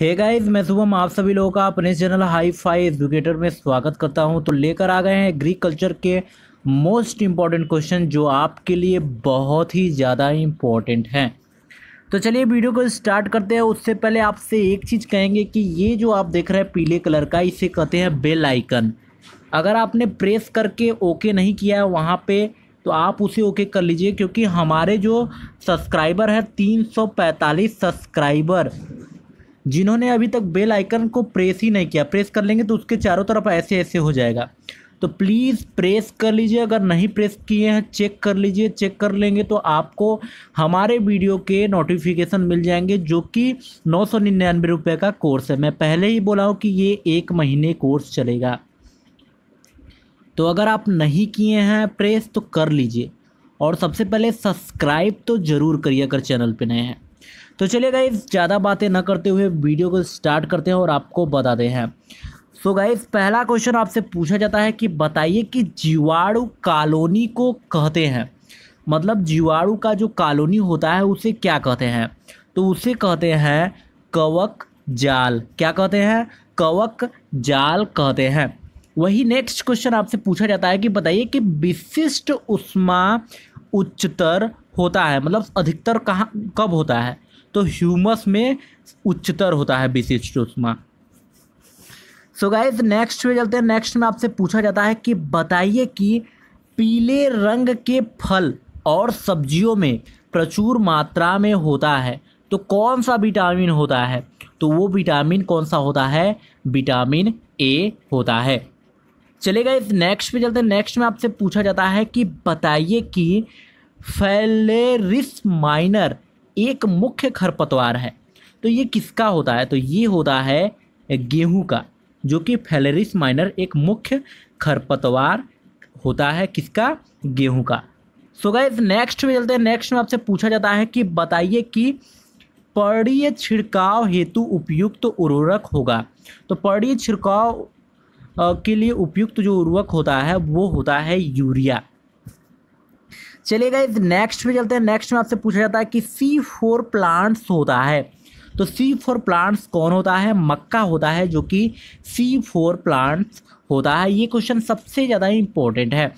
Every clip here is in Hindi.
हे गाइस मैं शुभम आप सभी लोगों का अपने चैनल हाई फाई एजुकेटर में स्वागत करता हूं तो लेकर आ गए हैं एग्रीकल्चर के मोस्ट इम्पॉर्टेंट क्वेश्चन जो आपके लिए बहुत ही ज़्यादा इम्पॉर्टेंट हैं तो चलिए वीडियो को स्टार्ट करते हैं उससे पहले आपसे एक चीज़ कहेंगे कि ये जो आप देख रहे हैं पीले कलर का इसे कहते हैं बेल आइकन अगर आपने प्रेस करके ओके नहीं किया है वहाँ पर तो आप उसे ओके कर लीजिए क्योंकि हमारे जो सब्सक्राइबर हैं तीन सब्सक्राइबर जिन्होंने अभी तक बेल आइकन को प्रेस ही नहीं किया प्रेस कर लेंगे तो उसके चारों तरफ ऐसे ऐसे हो जाएगा तो प्लीज़ प्रेस कर लीजिए अगर नहीं प्रेस किए हैं चेक कर लीजिए चेक कर लेंगे तो आपको हमारे वीडियो के नोटिफिकेशन मिल जाएंगे जो कि नौ सौ निन्यानवे रुपये का कोर्स है मैं पहले ही बोला हूँ कि ये एक महीने कोर्स चलेगा तो अगर आप नहीं किए हैं प्रेस तो कर लीजिए और सबसे पहले सब्सक्राइब तो ज़रूर करिए अगर चैनल पर नए हैं तो चलिए गाइज ज़्यादा बातें ना करते हुए वीडियो को स्टार्ट करते हैं और आपको बताते हैं सो so गाइज पहला क्वेश्चन आपसे पूछा जाता है कि बताइए कि जीवाणु कॉलोनी को कहते हैं मतलब जीवाणु का जो कॉलोनी होता है उसे क्या कहते हैं तो उसे कहते हैं कवक जाल क्या कहते हैं कवक जाल कहते हैं वही नेक्स्ट क्वेश्चन आपसे पूछा जाता है कि बताइए कि विशिष्ट उष्मा उच्चतर होता है मतलब अधिकतर कहाँ कब होता है तो ह्यूमस में उच्चतर होता है विशिष्ट उष्मा सो गाइज नेक्स्ट में चलते हैं नेक्स्ट में आपसे पूछा जाता है कि बताइए कि पीले रंग के फल और सब्जियों में प्रचुर मात्रा में होता है तो कौन सा विटामिन होता है तो वो विटामिन कौन सा होता है विटामिन ए होता है चलेगा इस नेक्स्ट पे चलते हैं नेक्स्ट में आपसे पूछा जाता है कि बताइए कि फेलेरिस माइनर एक मुख्य खरपतवार है तो ये किसका होता है तो ये होता है गेहूं का जो कि फैलरिस माइनर एक मुख्य खरपतवार होता है किसका गेहूं का सो गाइज नेक्स्ट में चलते हैं नेक्स्ट में आपसे पूछा जाता है कि बताइए कि पर्णीय छिड़काव हेतु उपयुक्त तो उर्वरक होगा तो पर्णीय छिड़काव के लिए उपयुक्त तो जो उर्वरक होता है वो होता है यूरिया चलिए गाइज नेक्स्ट पे चलते हैं नेक्स्ट में आपसे पूछा जाता है कि सी फोर प्लांट्स होता है तो सी फोर प्लांट्स कौन होता है मक्का होता है जो कि सी फोर प्लांट्स होता है ये क्वेश्चन सबसे ज़्यादा इंपॉर्टेंट है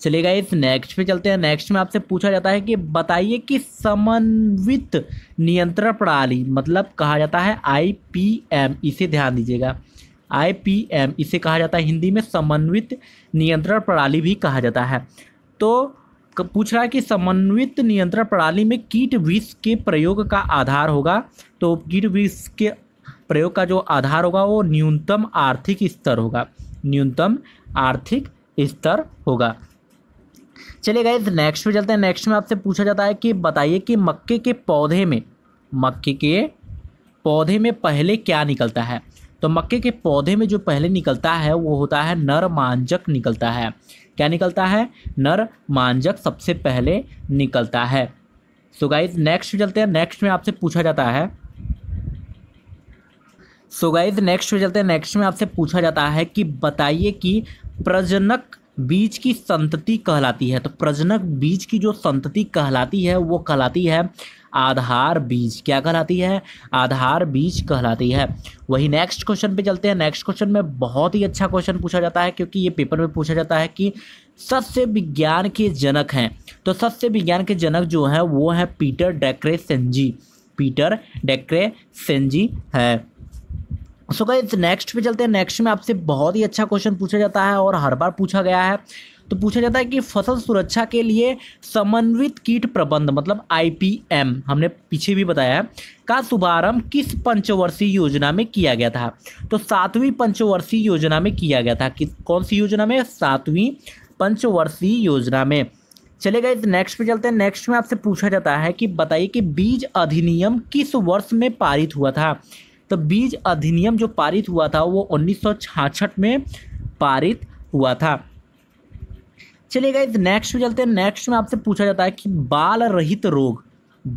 चलेगा इस नेक्स्ट पे चलते हैं नेक्स्ट में आपसे पूछा जाता है कि बताइए कि समन्वित नियंत्रण प्रणाली मतलब कहा जाता है आई इसे ध्यान दीजिएगा आई इसे कहा जाता है हिंदी में समन्वित नियंत्रण प्रणाली भी कहा जाता है तो पूछ रहा है कि समन्वित नियंत्रण प्रणाली में कीट विष के प्रयोग का आधार होगा तो कीट विष के प्रयोग का जो आधार होगा वो न्यूनतम आर्थिक स्तर होगा न्यूनतम आर्थिक स्तर होगा चलिए गए नेक्स्ट में चलते हैं नेक्स्ट में आपसे पूछा जाता है कि बताइए कि मक्के के पौधे में मक्के के पौधे में पहले क्या निकलता है तो मक्के के पौधे में जो पहले निकलता है वो होता है नर मांजक निकलता है क्या निकलता है नर मांजक सबसे पहले निकलता है सो गाइज नेक्स्ट चलते हैं नेक्स्ट में आपसे पूछा जाता है सो गाइज नेक्स्ट में चलते हैं नेक्स्ट में आपसे पूछा जाता है कि बताइए कि प्रजनक बीज की संतति कहलाती है तो प्रजनक बीज की जो संतति कहलाती है वो कहलाती है आधार बीज क्या कहलाती है आधार बीज कहलाती है वही नेक्स्ट क्वेश्चन पे चलते हैं नेक्स्ट क्वेश्चन में बहुत ही अच्छा क्वेश्चन पूछा जाता है क्योंकि ये पेपर में पूछा जाता है कि सस्य विज्ञान के जनक हैं तो सस्य विज्ञान के जनक जो हैं वो हैं पीटर डेक्रे सेंजी पीटर डेक्रे सेंजी है सो गाइस नेक्स्ट पे चलते हैं नेक्स्ट में आपसे बहुत ही अच्छा क्वेश्चन पूछा जाता है और हर बार पूछा गया है तो पूछा जाता है कि फसल सुरक्षा के लिए समन्वित कीट प्रबंध मतलब आईपीएम हमने पीछे भी बताया है का शुभारंभ किस पंचवर्षीय योजना में किया गया था तो सातवीं पंचवर्षीय योजना में किया गया था किस कौन सी योजना में सातवीं पंचवर्षीय योजना में चले गए नेक्स्ट पे चलते हैं नेक्स्ट में आपसे पूछा जाता है कि बताइए कि बीज अधिनियम किस वर्ष में पारित हुआ था तो बीज अधिनियम जो पारित हुआ था वो उन्नीस में पारित हुआ था चलिए गाइज नेक्स्ट में चलते हैं नेक्स्ट में आपसे पूछा जाता है कि बाल रहित रोग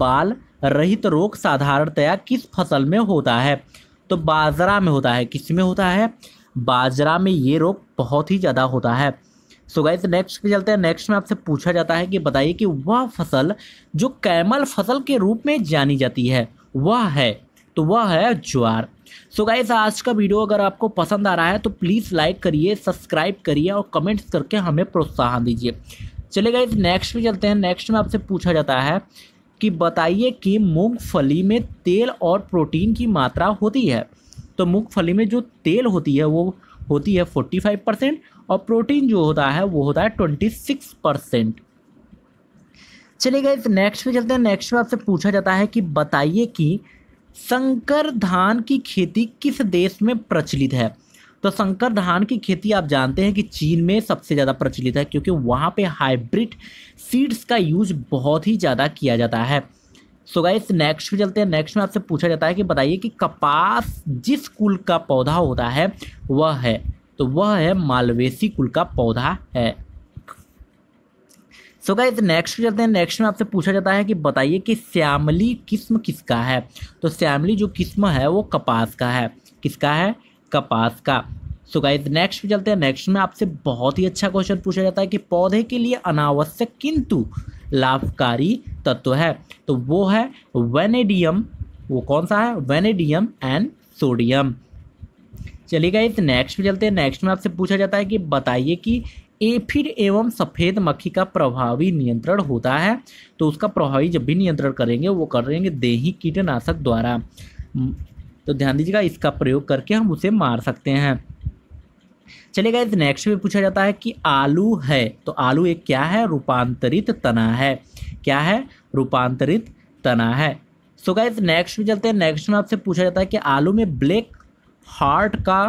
बाल रहित रोग साधारणतया किस फसल में होता है तो बाजरा में होता है किस में होता है बाजरा में ये रोग बहुत ही ज़्यादा होता है सो गाइज नेक्स्ट पे चलते हैं नेक्स्ट में आपसे पूछा जाता है कि बताइए कि वह फसल जो कैमल फसल के रूप में जानी जाती है वह है तो वह है ज्वार सो so गाइस आज का वीडियो अगर आपको पसंद आ रहा है तो प्लीज़ लाइक करिए सब्सक्राइब करिए और कमेंट्स करके हमें प्रोत्साहन दीजिए चले गाइस नेक्स्ट में चलते हैं नेक्स्ट में आपसे पूछा जाता है कि बताइए कि मूंगफली में तेल और प्रोटीन की मात्रा होती है तो मूंगफली में जो तेल होती है वो होती है फोर्टी फाइव परसेंट और प्रोटीन जो होता है वो होता है ट्वेंटी सिक्स परसेंट चलिए गाइज नेक्स्ट में चलते हैं नेक्स्ट में आपसे पूछा जाता है कि बताइए कि संकर धान की खेती किस देश में प्रचलित है तो संकर धान की खेती आप जानते हैं कि चीन में सबसे ज़्यादा प्रचलित है क्योंकि वहाँ पे हाइब्रिड सीड्स का यूज बहुत ही ज़्यादा किया जाता है सो गाइस नेक्स्ट में चलते हैं नेक्स्ट में आपसे पूछा जाता है कि बताइए कि कपास जिस कुल का पौधा होता है वह है तो वह है मालवेसी कुल का पौधा है सो गाइज नेक्स्ट चलते हैं नेक्स्ट में आपसे पूछा जाता है कि बताइए कि श्यामली किस्म किसका है तो श्यामली जो किस्म है वो कपास का है किसका है कपास का सो गाइज नेक्स्ट पे चलते हैं नेक्स्ट में आपसे बहुत ही अच्छा क्वेश्चन पूछा जाता है कि पौधे के लिए अनावश्यक किंतु लाभकारी तत्व है तो वो है वेनेडियम वो कौन सा है वेनेडियम एंड सोडियम चलिए गाइज नेक्स्ट पे चलते हैं नेक्स्ट में आपसे पूछा जाता है कि बताइए कि एफिड एवं सफ़ेद मक्खी का प्रभावी नियंत्रण होता है तो उसका प्रभावी जब भी नियंत्रण करेंगे वो करेंगे देही कीटनाशक द्वारा तो ध्यान दीजिएगा इसका प्रयोग करके हम उसे मार सकते हैं चलेगा इस नेक्स्ट में पूछा जाता है कि आलू है तो आलू एक क्या है रूपांतरित तना है क्या है रूपांतरित तना है सो इस नेक्स्ट में चलते हैं नेक्स्ट में आपसे पूछा जाता है कि आलू में ब्लैक हार्ट का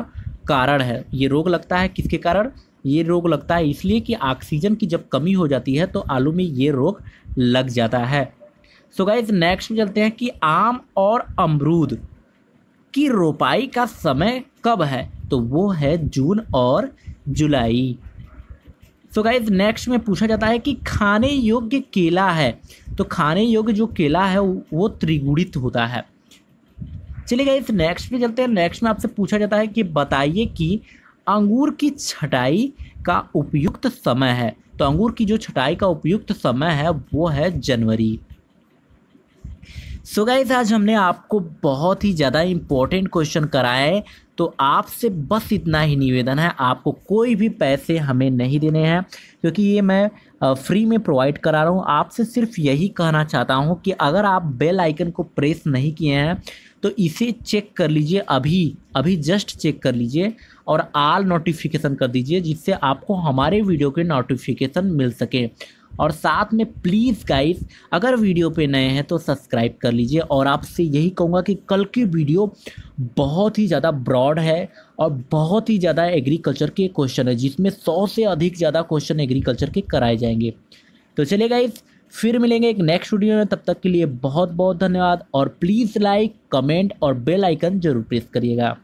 कारण है ये रोग लगता है किसके कारण ये रोग लगता है इसलिए कि ऑक्सीजन की जब कमी हो जाती है तो आलू में ये रोग लग जाता है सो गाइज नेक्स्ट में चलते हैं कि आम और अमरूद की रोपाई का समय कब है तो वो है जून और जुलाई सो गाइज नेक्स्ट में पूछा जाता है कि खाने योग्य केला है तो खाने योग्य जो केला है वो त्रिगुणित होता है चलिए गाइज नेक्स्ट में चलते हैं नेक्स्ट में आपसे पूछा जाता है कि बताइए कि अंगूर की छटाई का उपयुक्त समय है तो अंगूर की जो छटाई का उपयुक्त समय है वो है जनवरी सो गाइस आज हमने आपको बहुत ही ज़्यादा इम्पोर्टेंट क्वेश्चन कराए तो आपसे बस इतना ही निवेदन है आपको कोई भी पैसे हमें नहीं देने हैं क्योंकि ये मैं फ्री में प्रोवाइड करा रहा हूँ आपसे सिर्फ यही कहना चाहता हूँ कि अगर आप बेल आइकन को प्रेस नहीं किए हैं तो इसे चेक कर लीजिए अभी अभी जस्ट चेक कर लीजिए और आल नोटिफिकेशन कर दीजिए जिससे आपको हमारे वीडियो के नोटिफिकेशन मिल सके और साथ में प्लीज़ गाइस अगर वीडियो पे नए हैं तो सब्सक्राइब कर लीजिए और आपसे यही कहूँगा कि कल की वीडियो बहुत ही ज़्यादा ब्रॉड है और बहुत ही ज़्यादा एग्रीकल्चर के क्वेश्चन है जिसमें सौ से अधिक ज़्यादा क्वेश्चन एग्रीकल्चर के कराए जाएंगे तो चलिए गाइस फिर मिलेंगे एक नेक्स्ट वीडियो में तब तक के लिए बहुत बहुत धन्यवाद और प्लीज़ लाइक कमेंट और बेल आइकन जरूर प्रेस करिएगा